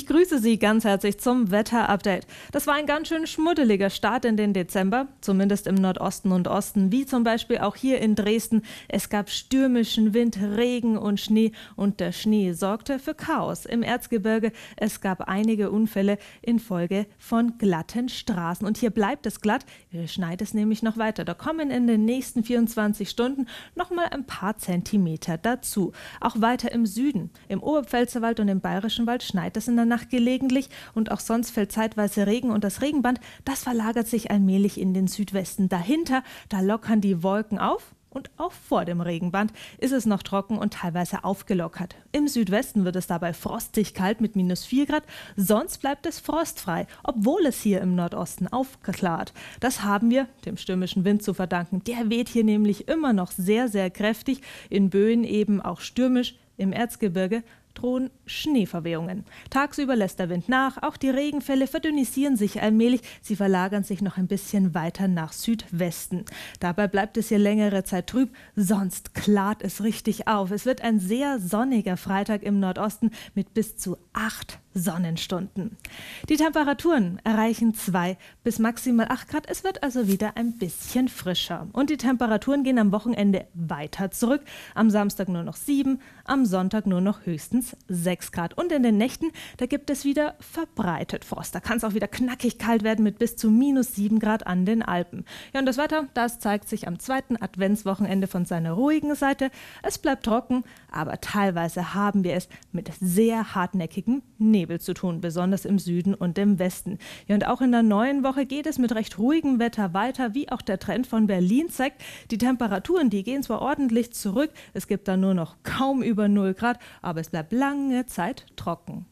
Ich grüße Sie ganz herzlich zum Wetterupdate. Das war ein ganz schön schmuddeliger Start in den Dezember, zumindest im Nordosten und Osten, wie zum Beispiel auch hier in Dresden. Es gab stürmischen Wind, Regen und Schnee und der Schnee sorgte für Chaos im Erzgebirge. Es gab einige Unfälle infolge von glatten Straßen und hier bleibt es glatt. Hier schneit es nämlich noch weiter. Da kommen in den nächsten 24 Stunden noch mal ein paar Zentimeter dazu. Auch weiter im Süden, im Oberpfälzerwald und im Bayerischen Wald schneit es in der Mitternacht gelegentlich und auch sonst fällt zeitweise Regen und das Regenband, das verlagert sich allmählich in den Südwesten. Dahinter, da lockern die Wolken auf und auch vor dem Regenband ist es noch trocken und teilweise aufgelockert. Im Südwesten wird es dabei frostig kalt mit minus 4 Grad, sonst bleibt es frostfrei, obwohl es hier im Nordosten aufklart. Das haben wir dem stürmischen Wind zu verdanken. Der weht hier nämlich immer noch sehr, sehr kräftig, in Böen eben auch stürmisch, im Erzgebirge drohen Schneeverwehungen. Tagsüber lässt der Wind nach, auch die Regenfälle verdünnisieren sich allmählich, sie verlagern sich noch ein bisschen weiter nach Südwesten. Dabei bleibt es hier längere Zeit trüb, sonst klart es richtig auf. Es wird ein sehr sonniger Freitag im Nordosten mit bis zu 8 Sonnenstunden. Die Temperaturen erreichen 2 bis maximal 8 Grad. Es wird also wieder ein bisschen frischer. Und die Temperaturen gehen am Wochenende weiter zurück. Am Samstag nur noch 7, am Sonntag nur noch höchstens 6 Grad. Und in den Nächten, da gibt es wieder verbreitet Frost. Da kann es auch wieder knackig kalt werden mit bis zu minus 7 Grad an den Alpen. Ja, und das Wetter, das zeigt sich am zweiten Adventswochenende von seiner ruhigen Seite. Es bleibt trocken, aber teilweise haben wir es mit sehr hartnäckigen Nebel Schneebel zu tun, besonders im Süden und im Westen. Ja, und auch in der neuen Woche geht es mit recht ruhigem Wetter weiter, wie auch der Trend von Berlin zeigt. Die Temperaturen, die gehen zwar ordentlich zurück, es gibt da nur noch kaum über 0 Grad, aber es bleibt lange Zeit trocken.